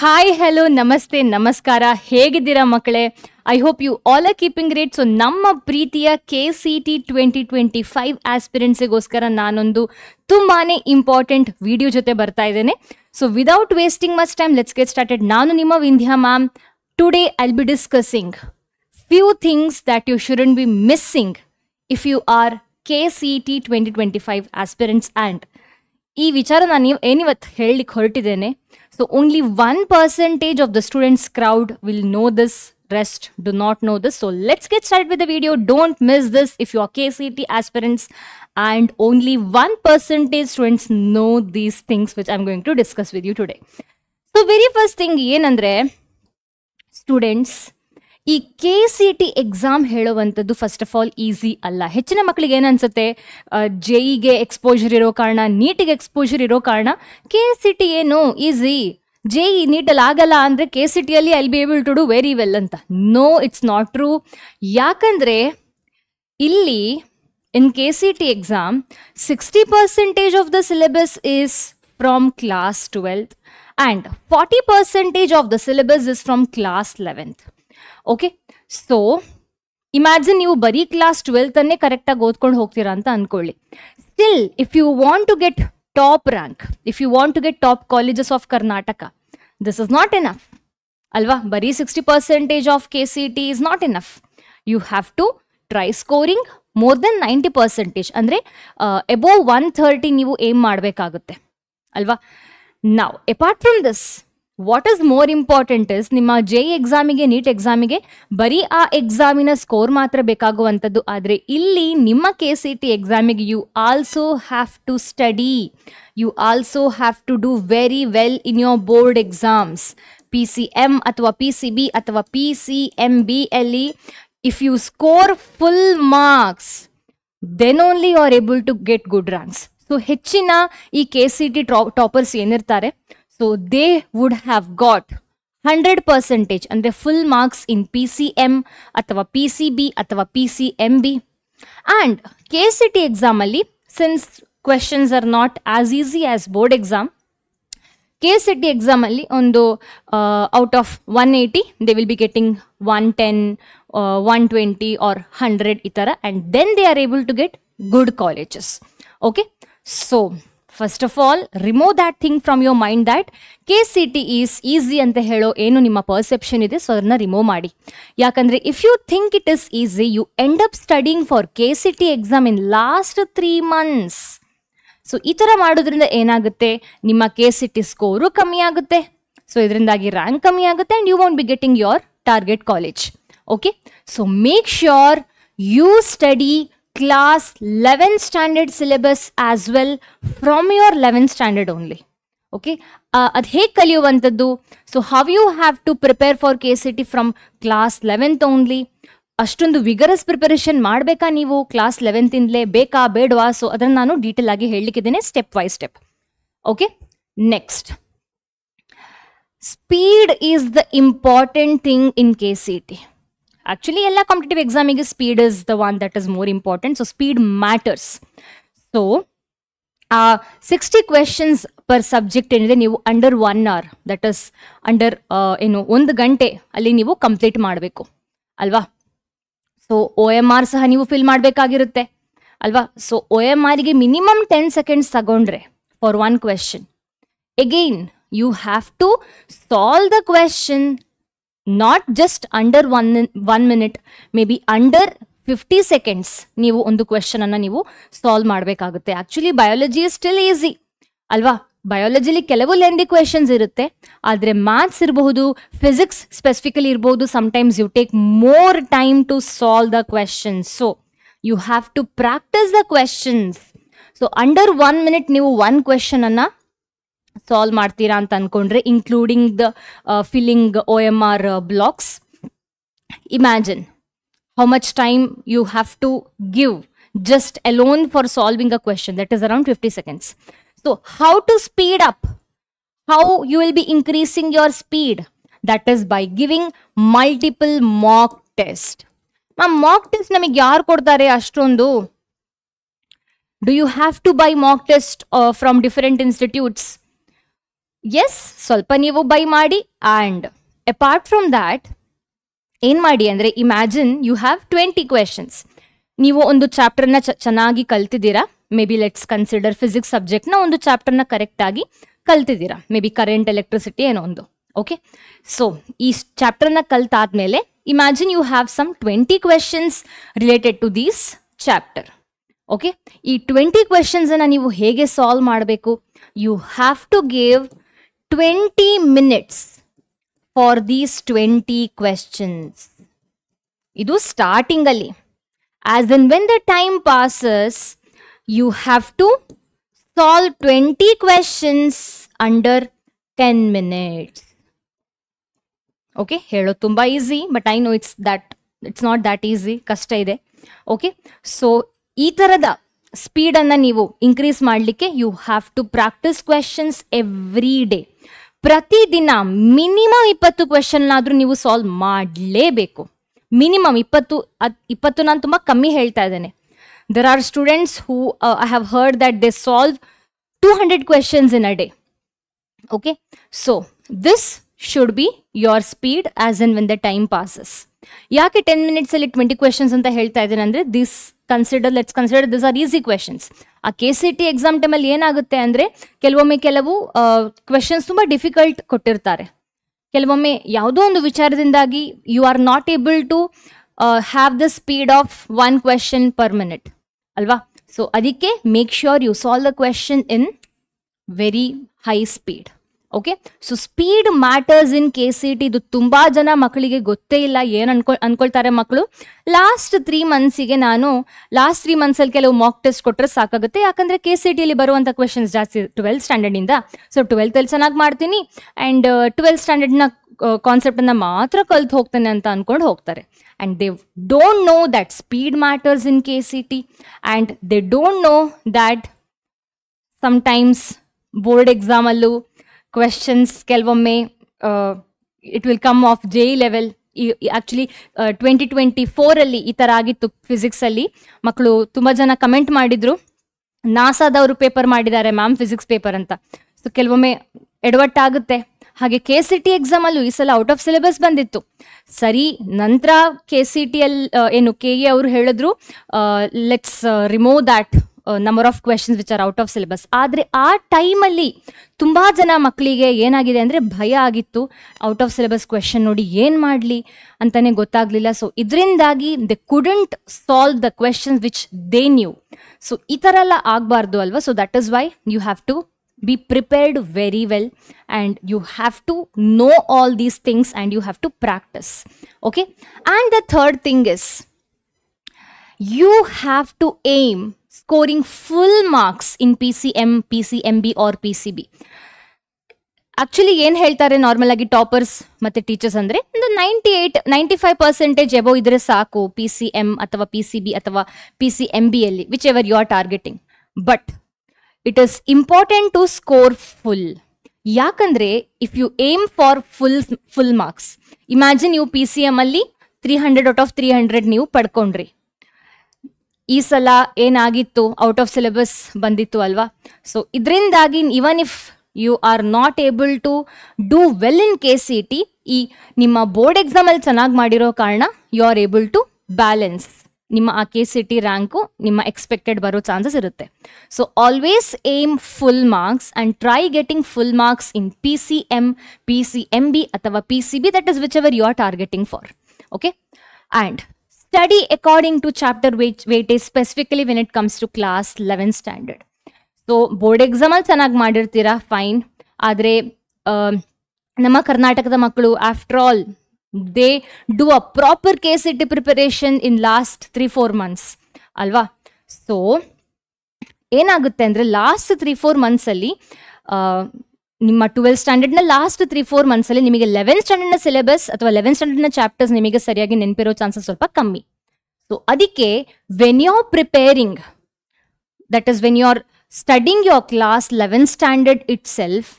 Hi hello ನಮಸ್ತೆ ನಮಸ್ಕಾರ ಹೇಗಿದ್ದೀರಾ ಮಕ್ಕಳೇ I hope you all are keeping great so ನಮ್ಮ ಪ್ರೀತಿಯ K C T twenty twenty five ಆ್ಯಸ್ಪಿರೆಂಟ್ಸಿಗೋಸ್ಕರ ನಾನೊಂದು ತುಂಬಾ ಇಂಪಾರ್ಟೆಂಟ್ ವಿಡಿಯೋ ಜೊತೆ ಬರ್ತಾ ಇದ್ದೇನೆ so without wasting much time let's get started ನಾನು ನಿಮ್ಮ Vindhya ma'am today I'll be discussing few things that you shouldn't be missing if you are K C T twenty twenty five aspirants and ಈ ವಿಚಾರ ನಾನು ನೀವು ಏನಿವತ್ತು ಹೇಳಲಿಕ್ಕೆ ಹೊರಟಿದ್ದೇನೆ so only one percentage of the students crowd will know this rest do not know this so let's get started with the video don't miss this if you are kct aspirants and only one percentage students know these things which i'm going to discuss with you today so very first thing yenandre students ಈ K C T exam ಹೇಳುವಂಥದ್ದು first of all easy ಅಲ್ಲ ಹೆಚ್ಚಿನ ಮಕ್ಕಳಿಗೆ ಏನನ್ಸುತ್ತೆ ಜೆಇಗೆ e exposure ಇರೋ ಕಾರಣ ನೀಟಿಗೆ exposure ಇರೋ ಕಾರಣ K C T ಏನು ಈಸಿ ಜೆ ಇ ನೀಟಲ್ಲಿ ಆಗಲ್ಲ ಅಂದರೆ ಕೆ ಸಿ ಟಿಯಲ್ಲಿ I be able to do very well ಅಂತ ನೋ ಇಟ್ಸ್ ನಾಟ್ ಟ್ರೂ ಯಾಕಂದರೆ ಇಲ್ಲಿ in K C T exam sixty percentage of the syllabus is from class twelfth and forty percentage of the syllabus is from class eleventh okay so imagine ನೀವು ಬರೀ class ಟ್ವೆಲ್ತನ್ನೇ ಕರೆಕ್ಟಾಗಿ ಓದ್ಕೊಂಡು ಹೋಗ್ತೀರಾ ಅಂತ ಅನ್ಕೊಳ್ಳಿ still if you want to get top rank if you want to get top colleges of Karnataka this is not enough ಅಲ್ವಾ ಬರೀ sixty percentage of K C T is not enough you have to try scoring more than ninety percentage ಅಂದರೆ above one thirty ನೀವು aim ಮಾಡಬೇಕಾಗುತ್ತೆ ಅಲ್ವಾ ನಾವು apart from this what is more important is ನಿಮ್ಮ J ಎಕ್ಸಾಮಿಗೆ NEET ಎಕ್ಸಾಮಿಗೆ ಬರೀ ಆ ಎಕ್ಸಾಮಿನ ಸ್ಕೋರ್ ಮಾತ್ರ ಬೇಕಾಗುವಂಥದ್ದು ಆದರೆ ಇಲ್ಲಿ ನಿಮ್ಮ ಕೆ ಸಿ ಟಿ ಎಕ್ಸಾಮಿಗೆ you also have to study you also have to do very well in your board exams P C M ಅಥವಾ ಪಿ ಸಿ ಬಿ ಅಥವಾ ಪಿ ಸಿ ಎಮ್ ಬಿ ಅಲ್ಲಿ if you score full marks then only you are able to get good ranks so ಹೆಚ್ಚಿನ ಈ K C T toppers ಏನಿರ್ತಾರೆ so they would have got 100 percentage and their full marks in PCM atava PCB atava PCMB and KCT exam since questions are not as easy as board exam KCT exam on the uh, out of 180 they will be getting 110 uh, 120 or 100 itara and then they are able to get good colleges okay so first of all remove that thing from your mind that K C T is easy ಅಂತ ಹೇಳೋ ಏನು ನಿಮ್ಮ perception ಇದೆ so ಅದನ್ನ remove ಮಾಡಿ ಯಾಕಂದ್ರೆ if you think it is easy you end up studying for K C T exam in last three months so ಈ ಥರ ಮಾಡೋದ್ರಿಂದ ಏನಾಗುತ್ತೆ ನಿಮ್ಮ ಕೆ ಸಿ ಟಿ ಸ್ಕೋರು ಕಮ್ಮಿ ಆಗುತ್ತೆ ಸೊ ಇದರಿಂದಾಗಿ ರ್ಯಾಂಕ್ ಕಮ್ಮಿ ಆಗುತ್ತೆ and you won't be getting your target college okay so make sure you study class 11 standard syllabus as well from your 11 standard only okay ಅದು ಹೇಗೆ ಕಲಿಯುವಂಥದ್ದು so how you have to prepare for K C T from class eleventh only ಅಷ್ಟೊಂದು vigorous preparation ಮಾಡಬೇಕಾ ನೀವು class ಲೆವೆಂತಿಂದಲೇ ಬೇಕಾ ಬೇಡವಾ so ಅದನ್ನು ನಾನು ಡೀಟೇಲ್ ಆಗಿ ಹೇಳಲಿಕ್ಕಿದ್ದೇನೆ step by step okay next speed is the important thing in K C T actually ಎಲ್ಲ ಕಾಂಪಿಟೇಟಿವ್ ಎಕ್ಸಾಮಿಗೆ speed is the one that is more important so speed matters so ಆ sixty questions per subject ಏನಿದೆ ನೀವು under one hour that is under ಏನು ಒಂದು ಗಂಟೆ ಅಲ್ಲಿ ನೀವು ಕಂಪ್ಲೀಟ್ ಮಾಡಬೇಕು ಅಲ್ವಾ ಸೊ ಓ ಎಮ್ ಆರ್ ಸಹ ನೀವು ಫಿಲ್ ಮಾಡಬೇಕಾಗಿರುತ್ತೆ ಅಲ್ವಾ ಸೊ ಒ ಎಮ್ ಗೆ ಮಿನಿಮಮ್ ಟೆನ್ ಸೆಕೆಂಡ್ಸ್ ತಗೊಂಡ್ರೆ for one question again you have to solve the question not just under one one minute maybe under fifty seconds ನೀವು ಒಂದು question ಅನ್ನ ನೀವು ಸಾಲ್ವ್ ಮಾಡಬೇಕಾಗುತ್ತೆ actually biology is still easy ಅಲ್ವಾ ಬಯಾಲಜಿಲಿ ಕೆಲವು lengthy questions ಇರುತ್ತೆ ಆದರೆ ಮ್ಯಾಥ್ಸ್ ಇರಬಹುದು ಫಿಸಿಕ್ಸ್ ಸ್ಪೆಸಿಫಿಕಲಿ ಇರಬಹುದು sometimes you take more time to solve the questions so you have to practice the questions so under one minute ನೀವು one ಕ್ವೆಶನನ್ನು solve ಮಾಡ್ತೀರಾ ಅಂತ ಅನ್ಕೊಂಡ್ರೆ including the filling O M R blocks imagine how much time you have to give just alone for solving a question that is around 50 seconds so how to speed up how you will be increasing your speed that is by giving multiple mock test ma'am mock test ನಮಗೆ ಯಾರು ಕೊಡ್ತಾರೆ ಅಷ್ಟೊಂದು do you have to buy mock test from different institutes ಎಸ್ ಸ್ವಲ್ಪ ನೀವು by ಮಾಡಿ and apart from that ಏನು ಮಾಡಿ ಅಂದರೆ imagine you have twenty questions ನೀವು ಒಂದು ಚಾಪ್ಟರ್ನ ಚೆನ್ನಾಗಿ ಕಲ್ತಿದ್ದೀರಾ maybe let's consider physics ಸಬ್ಜೆಕ್ಟ್ನ ಒಂದು ಚಾಪ್ಟರ್ನ ಕರೆಕ್ಟಾಗಿ ಕಲ್ತಿದ್ದೀರಾ ಮೇ ಬಿ ಕರೆಂಟ್ ಎಲೆಕ್ಟ್ರಿಸಿಟಿ ಏನೋ ಒಂದು ಓಕೆ ಸೊ ಈ ಚಾಪ್ಟರ್ನ ಕಲ್ತಾದ್ಮೇಲೆ imagine you have some twenty questions related to these chapter okay ಈ ಟ್ವೆಂಟಿ ಕ್ವೆಶನ್ಸನ್ನು ನೀವು ಹೇಗೆ ಸಾಲ್ವ್ ಮಾಡಬೇಕು you have to gave twenty minutes for these twenty questions. ಇದು ಸ್ಟಾರ್ಟಿಂಗಲ್ಲಿ as then when the time passes you have to solve twenty questions under ten minutes okay ಹೇಳೋದು ತುಂಬ easy but I know it's that it's not that easy ಕಷ್ಟ ಇದೆ okay so ಈ ಥರದ ಸ್ಪೀಡನ್ನು ನೀವು increase ಮಾಡಲಿಕ್ಕೆ you have to practice questions every day ಪ್ರತಿದಿನ minimum ಇಪ್ಪತ್ತು ಕ್ವೆಶನ್ನಾದರೂ ನೀವು ಸಾಲ್ವ್ ಮಾಡಲೇಬೇಕು ಮಿನಿಮಮ್ ಇಪ್ಪತ್ತು ಇಪ್ಪತ್ತು ನಾನು ತುಂಬ ಕಮ್ಮಿ ಹೇಳ್ತಾ ಇದ್ದೇನೆ there are students who I have heard that they solve two hundred questions in a day okay so this should be your speed as and when the time passes ಯಾಕೆ ten ಮಿನಿಟ್ಸಲ್ಲಿ twenty questions ಅಂತ ಹೇಳ್ತಾ ಇದ್ದೇನೆ ಅಂದರೆ this consider let's consider this are easy questions ಆ K C T exam ಟೈಮಲ್ಲಿ ಏನಾಗುತ್ತೆ ಅಂದರೆ ಕೆಲವೊಮ್ಮೆ ಕೆಲವು ಕ್ವೆಶನ್ಸ್ ತುಂಬ ಡಿಫಿಕಲ್ಟ್ ಕೊಟ್ಟಿರ್ತಾರೆ ಕೆಲವೊಮ್ಮೆ ಯಾವುದೋ ಒಂದು ವಿಚಾರದಿಂದಾಗಿ you are not able to have the speed of one question per minute ಅಲ್ವಾ ಸೊ ಅದಕ್ಕೆ make sure you solve the question in very high speed okay so speed matters in K C T ಇದು ತುಂಬಾ ಜನ ಮಕ್ಕಳಿಗೆ ಗೊತ್ತೇ ಇಲ್ಲ ಏನು ಅನ್ಕೊ ಅನ್ಕೊಳ್ತಾರೆ ಮಕ್ಕಳು ಲಾಸ್ಟ್ ತ್ರೀ ಮಂತ್ಸಿಗೆ ನಾನು ಲಾಸ್ಟ್ ತ್ರೀ ಮಂತ್ಸಲ್ಲಿ ಕೆಲವು ಮಾಕ್ ಟೆಸ್ಟ್ ಕೊಟ್ಟರೆ ಸಾಕಾಗುತ್ತೆ ಯಾಕಂದ್ರೆ ಕೆ ಸಿ ಟಿಯಲ್ಲಿ ಬರುವಂತ ಕ್ವೆಶನ್ಸ್ ಜಾಸ್ತಿ ಟ್ವೆಲ್ತ್ ಇಂದ ಸೊ ಅಲ್ಲಿ ಚೆನ್ನಾಗಿ ಮಾಡ್ತೀನಿ ಆ್ಯಂಡ್ ಟ್ವೆಲ್ತ್ ಸ್ಟ್ಯಾಂಡರ್ಡ್ನ ಅನ್ನ ಮಾತ್ರ ಕಲ್ತು ಹೋಗ್ತೇನೆ ಅಂತ ಅನ್ಕೊಂಡು ಹೋಗ್ತಾರೆ and they don't know that speed matters in K C T and they don't know that sometimes board ಎಕ್ಸಾಮಲ್ಲೂ ಕ್ವೆಶನ್ಸ್ ಕೆಲವೊಮ್ಮೆ it will come of J level actually twenty twenty ಫೋರಲ್ಲಿ ಈ ಥರ ಆಗಿತ್ತು ಫಿಸಿಕ್ಸಲ್ಲಿ ಮಕ್ಕಳು ತುಂಬ ಜನ ಕಮೆಂಟ್ ಮಾಡಿದ್ರು ನಾಸಾದವರು ಪೇಪರ್ ಮಾಡಿದ್ದಾರೆ ಮ್ಯಾಮ್ ಫಿಸಿಕ್ಸ್ ಪೇಪರ್ ಅಂತ ಸೊ ಕೆಲವೊಮ್ಮೆ ಎಡವಟ್ಟಾಗುತ್ತೆ ಹಾಗೆ ಕೆ ಸಿ ಟಿ ಎಕ್ಸಾಮಲ್ಲೂ ಈ ಸಲ ಔಟ್ ಆಫ್ ಸಿಲೆಬಸ್ ಬಂದಿತ್ತು ಸರಿ ನಂತರ K C T L uh, ಏನು ಕೆ ಎ ಅವರು ಹೇಳಿದ್ರು let's remove that number of questions which are out of syllabus ಆದರೆ ಆ ಟೈಮಲ್ಲಿ ತುಂಬ ಜನ ಮಕ್ಕಳಿಗೆ ಏನಾಗಿದೆ ಅಂದರೆ ಭಯ ಆಗಿತ್ತು ಔಟ್ ಆಫ್ ಸಿಲೆಬಸ್ ಕ್ವೆಶನ್ ನೋಡಿ ಏನು ಮಾಡಲಿ ಅಂತಲೇ ಗೊತ್ತಾಗಲಿಲ್ಲ ಸೊ ಇದರಿಂದಾಗಿ they couldn't solve the questions which they knew so ಈ ಥರ ಎಲ್ಲ ಆಗಬಾರ್ದು ಅಲ್ವಾ so that is why you have to be prepared very well and you have to know all these things and you have to practise okay and the third thing is you have to aim scoring full marks in P C P C M B or P C B actually ಏನು ಹೇಳ್ತಾರೆ normal ಆಗಿ toppers ಮತ್ತು teachers ಅಂದರೆ ಒಂದು ninety eight ninety five percentage above ಇದ್ರೆ ಸಾಕು P C M ಅಥವಾ P C B ಅಥವಾ ಪಿ ಸಿ ಎಮ್ ಅಲ್ಲಿ whichever you are targeting but it is important to score full ಯಾಕಂದರೆ if you aim for full full marks imagine ನೀವು P C M ಅಲ್ಲಿ three hundred out of three hundred ನೀವು ಪಡ್ಕೊಂಡ್ರಿ ಈ ಸಲ ಏನಾಗಿತ್ತು out of syllabus ಬಂದಿತ್ತು ಅಲ್ವಾ ಸೊ ಇದರಿಂದಾಗಿ even if you are not able to do well in K C T ಈ ನಿಮ್ಮ ಬೋರ್ಡ್ ಎಕ್ಸಾಮಲ್ಲಿ ಚೆನ್ನಾಗಿ ಮಾಡಿರೋ ಕಾರಣ you are able to balance ನಿಮ್ಮ ಆ ಕೆ ಸಿ ಟಿ ರ್ಯಾಂಕು ನಿಮ್ಮ ಎಕ್ಸ್ಪೆಕ್ಟೆಡ್ ಬರೋ ಚಾನ್ಸಸ್ ಇರುತ್ತೆ so always aim full marks and try getting full marks in P C M P C M B ಅಥವಾ P C B that is whichever you are targeting for okay and study according to chapter weight, weightage specifically when it comes to class 11 standard. So board ಎಕ್ಸಾಮಲ್ಲಿ ಚೆನ್ನಾಗಿ ಮಾಡಿರ್ತೀರಾ fine ಆದರೆ ನಮ್ಮ ಕರ್ನಾಟಕದ ಮಕ್ಕಳು after all they do a proper case it preparation in last three four months ಅಲ್ವಾ so ಏನಾಗುತ್ತೆ ಅಂದರೆ ಲಾಸ್ಟ್ ತ್ರೀ ಫೋರ್ ಮಂತ್ಸಲ್ಲಿ ನಿಮ್ಮ ಟ್ವೆಲ್ ಸ್ಟ್ಯಾಂಡರ್ಡ್ನ ಲಾಸ್ಟ್ ತ್ರೀ ಫೋರ್ ಮಂತ್ಸಲ್ಲಿ ನಿಮಗೆ ಲೆವೆನ್ ಸ್ಟ್ಯಾಂಡರ್ಡ್ನ ಸಿಲೆಬಸ್ ಅಥವಾ ಲೆವೆನ್ ಸ್ಟ್ಯಾಂಡರ್ಡ್ನ ಚಾಪ್ಟರ್ಸ್ ನಿಮಗೆ ಸರಿಯಾಗಿ ನೆನಪಿರೋ ಚಾನ್ಸಸ್ ಸ್ವಲ್ಪ ಕಮ್ಮಿ ಸೊ ಅದಕ್ಕೆ when you are preparing that is when you are studying your class eleven standard itself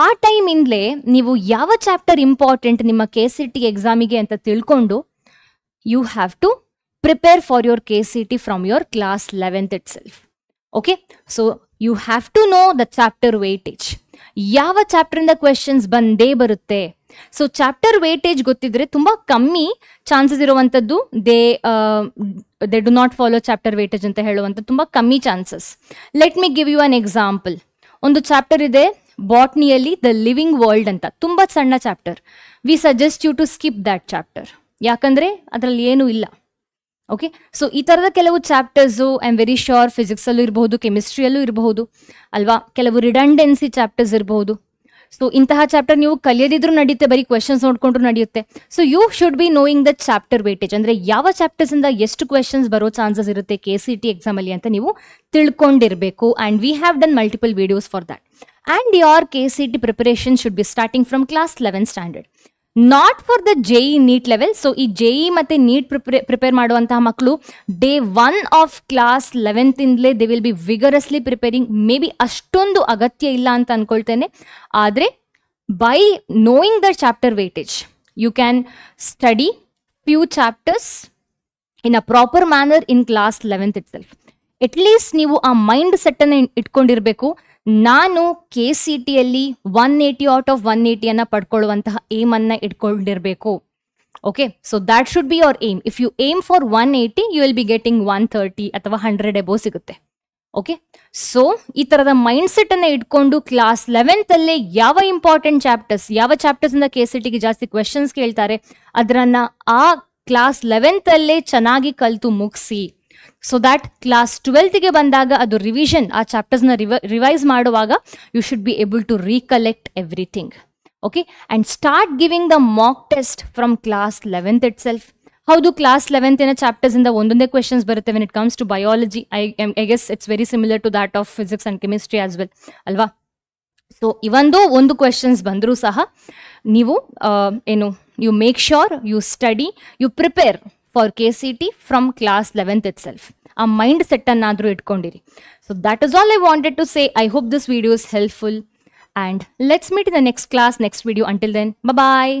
ಆ ಟೈಮಿಂದಲೇ ನೀವು ಯಾವ ಚಾಪ್ಟರ್ ಇಂಪಾರ್ಟೆಂಟ್ ನಿಮ್ಮ ಕೆ ಸಿ ಟಿ ಎಕ್ಸಾಮಿಗೆ ಅಂತ ತಿಳ್ಕೊಂಡು you have to prepare for your K C T from your class eleventh itself okay so you have to know the chapter weightage ಯಾವ ಚಾಪ್ಟರಿಂದ ಕ್ವೆಶನ್ಸ್ ಬಂದೇ ಬರುತ್ತೆ ಸೊ ಚಾಪ್ಟರ್ ವೇಟೇಜ್ ಗೊತ್ತಿದ್ರೆ ತುಂಬಾ ಕಮ್ಮಿ ಚಾನ್ಸಸ್ ಇರುವಂತದ್ದು they they do not follow chapter weightage ಅಂತ ಹೇಳುವಂತ ತುಂಬಾ ಕಮ್ಮಿ chances let me give you an example ಒಂದು ಚಾಪ್ಟರ್ ಇದೆ ಬಾಟ್ನಿಯಲ್ಲಿ ದ ಲಿವಿಂಗ್ ವರ್ಲ್ಡ್ ಅಂತ ತುಂಬಾ ಸಣ್ಣ chapter we suggest you to skip that chapter ಯಾಕಂದ್ರೆ ಅದರಲ್ಲಿ ಏನೂ ಇಲ್ಲ ಓಕೆ ಸೊ ಈ ಥರದ ಕೆಲವು chapters I am very sure ಫಿಸಿಕ್ಸಲ್ಲೂ ಇರಬಹುದು ಕೆಮಿಸ್ಟ್ರಿಯಲ್ಲೂ ಇರಬಹುದು ಅಲ್ವಾ ಕೆಲವು ರಿಡಂಡೆನ್ಸಿ ಚಾಪ್ಟರ್ಸ್ ಇರಬಹುದು ಸೊ ಇಂತಹ ಚಾಪ್ಟರ್ ನೀವು ಕಲಿಯದಿದ್ರು ನಡೆಯುತ್ತೆ ಬರೀ ಕ್ವೆಶನ್ಸ್ ನೋಡ್ಕೊಂಡ್ರು ನಡೆಯುತ್ತೆ so you should be knowing the chapter weightage ಅಂದ್ರೆ ಯಾವ ಚಾಪ್ಟರ್ಸ್ ಇಂದ ಎಷ್ಟು ಕ್ವೆಶನ್ಸ್ ಬರೋ ಚಾನ್ಸಸ್ ಇರುತ್ತೆ ಕೆ ಸಿ ಟಿ ಎಕ್ಸಾಮಲ್ಲಿ ಅಂತ ನೀವು ತಿಳ್ಕೊಂಡಿರಬೇಕು and we have done multiple videos for that and your K C T preparation should be starting from class eleven standard not for the JEE NEET level so ಈ JEE ಮತ್ತು NEET prepare prepare ಮಾಡುವಂತಹ ಮಕ್ಕಳು day one of class ಲೆವೆಂತಿಂದಲೇ they will be vigorously preparing maybe ಅಷ್ಟೊಂದು ಅಗತ್ಯ ಇಲ್ಲ ಅಂತ ಅಂದ್ಕೊಳ್ತೇನೆ ಆದರೆ by knowing the chapter weightage you can study few chapters in a proper manner in class eleventh itself at least ನೀವು ಆ mindset ಸೆಟ್ಟನ್ನು ಇಟ್ಕೊಂಡಿರಬೇಕು ನಾನು ಕೆ ಸಿ ಟಿಯಲ್ಲಿ one eighty out of one ಏಯ್ಟಿಯನ್ನು ಪಡ್ಕೊಳ್ಳುವಂತಹ ಏಮನ್ನು ಇಟ್ಕೊಂಡಿರಬೇಕು okay so that should be your aim if you aim for one eighty you will be getting one thirty ಅಥವಾ ಹಂಡ್ರೆಡ್ ಎಬೋ ಸಿಗುತ್ತೆ ಓಕೆ ಸೊ ಈ ತರದ ಮೈಂಡ್ ಸೆಟ್ ಅನ್ನು ಇಟ್ಕೊಂಡು ಕ್ಲಾಸ್ ಅಲ್ಲಿ ಯಾವ ಇಂಪಾರ್ಟೆಂಟ್ ಚಾಪ್ಟರ್ಸ್ ಯಾವ ಇಂದ ಕೆ ಸಿ ಟಿಗೆ ಜಾಸ್ತಿ ಕ್ವೆಶನ್ಸ್ ಕೇಳ್ತಾರೆ ಅದರನ್ನ ಆ ಕ್ಲಾಸ್ ಅಲ್ಲೇ ಚೆನ್ನಾಗಿ ಕಲಿತು ಮುಗಿಸಿ ಸೊ ದ್ಯಾಟ್ ಕ್ಲಾಸ್ ಟ್ವೆಲ್ತ್ಗೆ ಬಂದಾಗ ಅದು ರಿವಿಷನ್ ಆ ಚಾಪ್ಟರ್ಸ್ನ ರಿವ ರಿವೈಸ್ ಮಾಡುವಾಗ you should be able to recollect everything okay and start giving the mock test from class eleventh itself ಹೌದು ಕ್ಲಾಸ್ ಚಾಪ್ಟರ್ಸ್ ಇಂದ ಒಂದೊಂದೇ ಕ್ವೆಶನ್ಸ್ ಬರುತ್ತೆ when it comes to biology I I guess it's very similar to that of physics and chemistry as well ಅಲ್ವಾ so ಇವಂದೋ ಒಂದು questions ಬಂದರೂ ಸಹ ನೀವು ಏನು you make sure you study you prepare for K C T from class eleventh itself ಆ mind ಸೆಟ್ಟನ್ನಾದರೂ ಇಟ್ಕೊಂಡಿರಿ so that is all I wanted to say I hope this video is helpful and let's meet in the next class next video until then bye